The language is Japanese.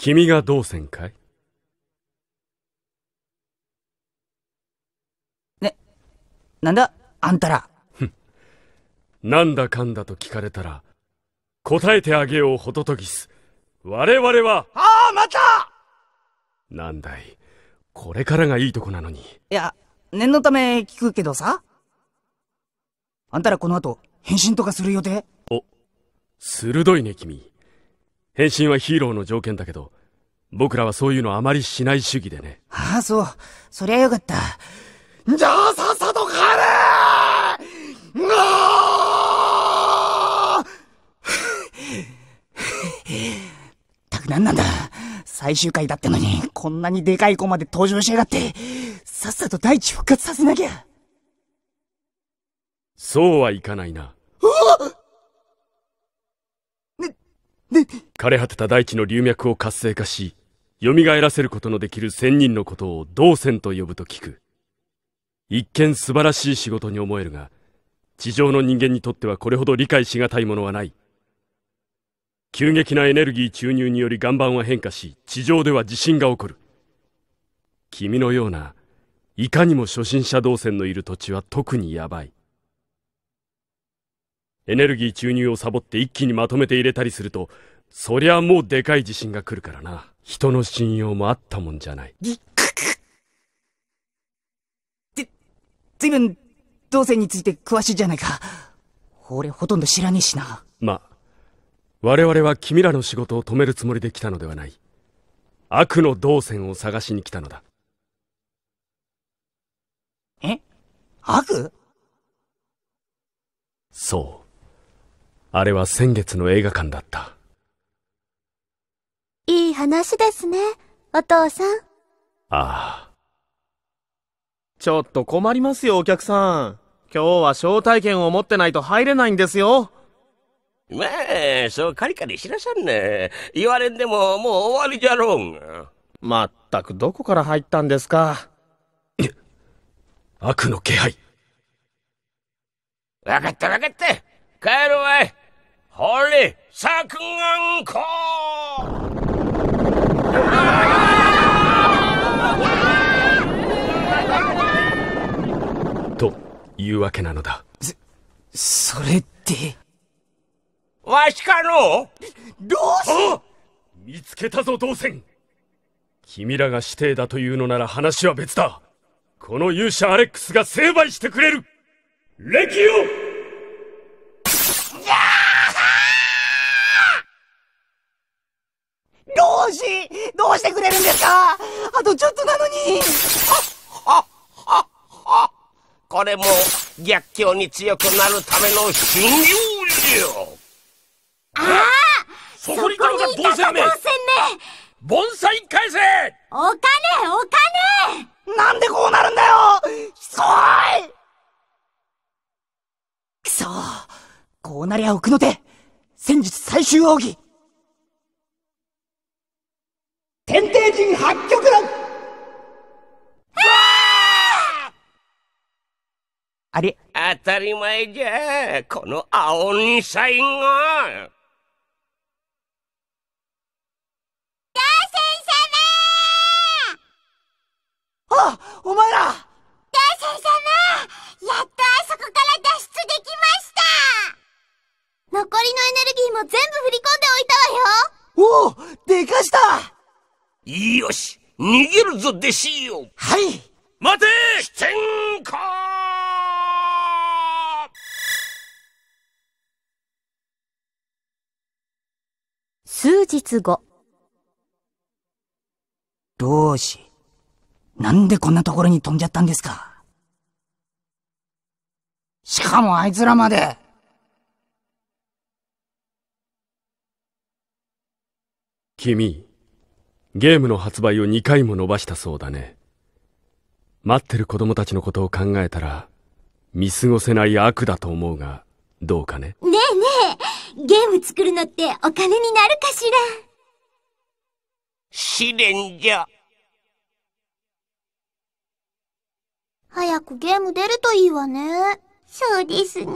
君がどうせんかいね、なんだあんたら。なんだかんだと聞かれたら、答えてあげようホトトギス。我々は。ああ、またなんだい。これからがいいとこなのに。いや、念のため聞くけどさ。あんたらこの後、返信とかする予定お、鋭いね、君。変身はヒーローの条件だけど、僕らはそういうのあまりしない主義でね。ああ、そう。そりゃよかった。じゃあさっさと帰れーたくなんなんだ。最終回だってのに、こんなにでかい子まで登場しやがって、さっさと大地復活させなきゃ。そうはいかないな。うわっ枯れ果てた大地の流脈を活性化し、蘇らせることのできる仙人のことを道仙と呼ぶと聞く。一見素晴らしい仕事に思えるが、地上の人間にとってはこれほど理解しがたいものはない。急激なエネルギー注入により岩盤は変化し、地上では地震が起こる。君のような、いかにも初心者動線のいる土地は特にヤバい。エネルギー注入をサボって一気にまとめて入れたりすると、そりゃもうでかい地震が来るからな。人の信用もあったもんじゃない。ぎっくくず、ずいぶん、線について詳しいじゃないか。俺ほとんど知らねえしな。まあ、我々は君らの仕事を止めるつもりで来たのではない。悪の動線を探しに来たのだ。え悪そう。あれは先月の映画館だった。いい話ですね、お父さん。ああ。ちょっと困りますよ、お客さん。今日は招待券を持ってないと入れないんですよ。まあ、そうカリカリしなさんね。言われんでももう終わりじゃろうが。まったくどこから入ったんですか。悪の気配。わかったわかった。帰ろうわい。ほれ、さくん言うわけなのだ。そ、それって。わしかのどうせ見つけたぞ、銅線君らが指定だというのなら話は別だこの勇者アレックスが成敗してくれるレキオどうし、どうしてくれるんですかあとちょっとなのにこれも逆境に強くなるためのじゃああそこにいたのめ盆栽返せお金お金なんでこうなるんだよいくそこうなりゃ奥の手最終奥義天帝人八極論あれ当たり前じゃ、この青二歳が。あお前らダーセン様やっとあそこから脱出できました残りのエネルギーも全部振り込んでおいたわよおおでかしたよし逃げるぞ弟子よはい待て危険か数日後。どうし、なんでこんなところに飛んじゃったんですかしかもあいつらまで君、ゲームの発売を2回も伸ばしたそうだね。待ってる子供たちのことを考えたら、見過ごせない悪だと思うが、どうかね。ゲーム作るのってお金になるかしら試練じゃ。早くゲーム出るといいわね。そうですね。